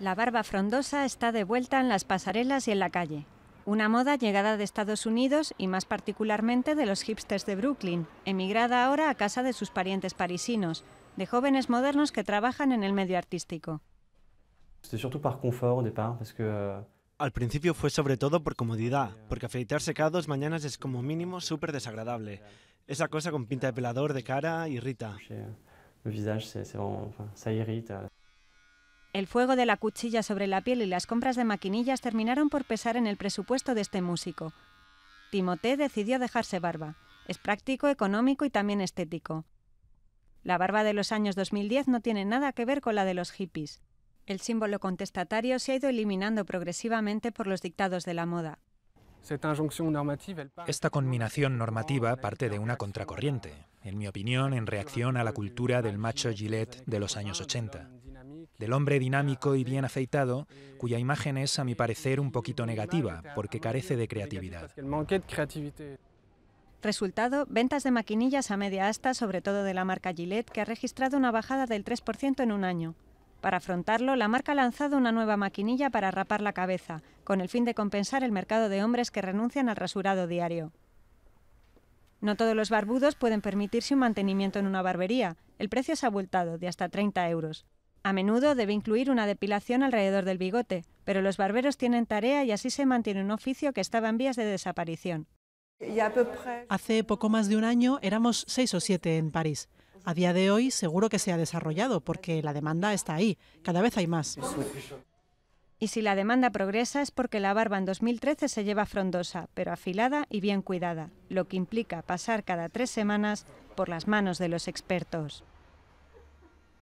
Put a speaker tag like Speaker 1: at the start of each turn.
Speaker 1: La barba frondosa está de vuelta en las pasarelas y en la calle. Una moda llegada de Estados Unidos y más particularmente de los hipsters de Brooklyn, emigrada ahora a casa de sus parientes parisinos, de jóvenes modernos que trabajan en el medio artístico. Euh,
Speaker 2: Al principio fue sobre todo por comodidad, porque afeitarse cada dos mañanas es como mínimo súper desagradable. Esa cosa con pinta de pelador de cara irrita. El
Speaker 1: visage, se irrita. Euh. El fuego de la cuchilla sobre la piel y las compras de maquinillas terminaron por pesar en el presupuesto de este músico. Timothée decidió dejarse barba. Es práctico, económico y también estético. La barba de los años 2010 no tiene nada que ver con la de los hippies. El símbolo contestatario se ha ido eliminando progresivamente por los dictados de la moda.
Speaker 2: Esta combinación normativa parte de una contracorriente, en mi opinión, en reacción a la cultura del macho Gillette de los años 80 del hombre dinámico y bien afeitado, cuya imagen es, a mi parecer, un poquito negativa, porque carece de creatividad.
Speaker 1: Resultado, ventas de maquinillas a media asta, sobre todo de la marca Gillette, que ha registrado una bajada del 3% en un año. Para afrontarlo, la marca ha lanzado una nueva maquinilla para rapar la cabeza, con el fin de compensar el mercado de hombres que renuncian al rasurado diario. No todos los barbudos pueden permitirse un mantenimiento en una barbería. El precio es abultado, de hasta 30 euros. A menudo debe incluir una depilación alrededor del bigote, pero los barberos tienen tarea y así se mantiene un oficio que estaba en vías de desaparición. Hace poco más de un año éramos seis o siete en París. A día de hoy seguro que se ha desarrollado porque la demanda está ahí, cada vez hay más. Y si la demanda progresa es porque la barba en 2013 se lleva frondosa, pero afilada y bien cuidada, lo que implica pasar cada tres semanas por las manos de los expertos.